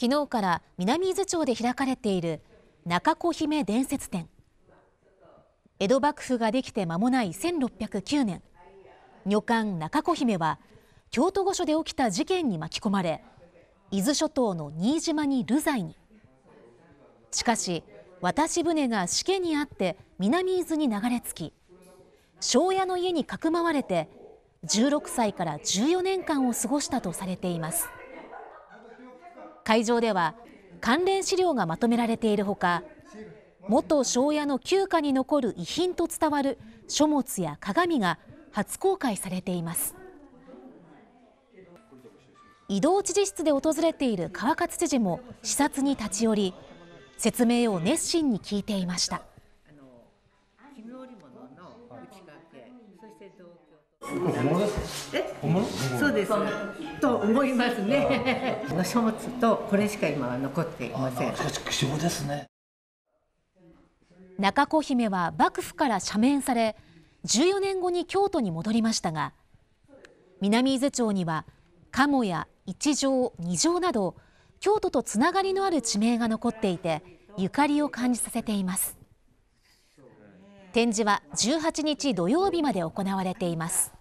昨日から南伊豆町で開かれている中子姫伝説展江戸幕府ができて間もない1609年女官中子姫は京都御所で起きた事件に巻き込まれ伊豆諸島の新島に流罪にしかし渡し船がしけにあって南伊豆に流れ着き庄屋の家にかくまわれて16歳から14年間を過ごしたとされています会場では関連資料がまとめられているほか元庄屋の旧家に残る遺品と伝わる書物や鏡が初公開されています移動知事室で訪れている川勝知事も視察に立ち寄り説明を熱心に聞いていましたで東京え本物そうですと思いますねの書物とこれしか今は残っていません貴重ですね中子姫は幕府から赦免され14年後に京都に戻りましたが南伊豆町には鴨や一条二条など京都とつながりのある地名が残っていてゆかりを感じさせています展示は18日土曜日まで行われています。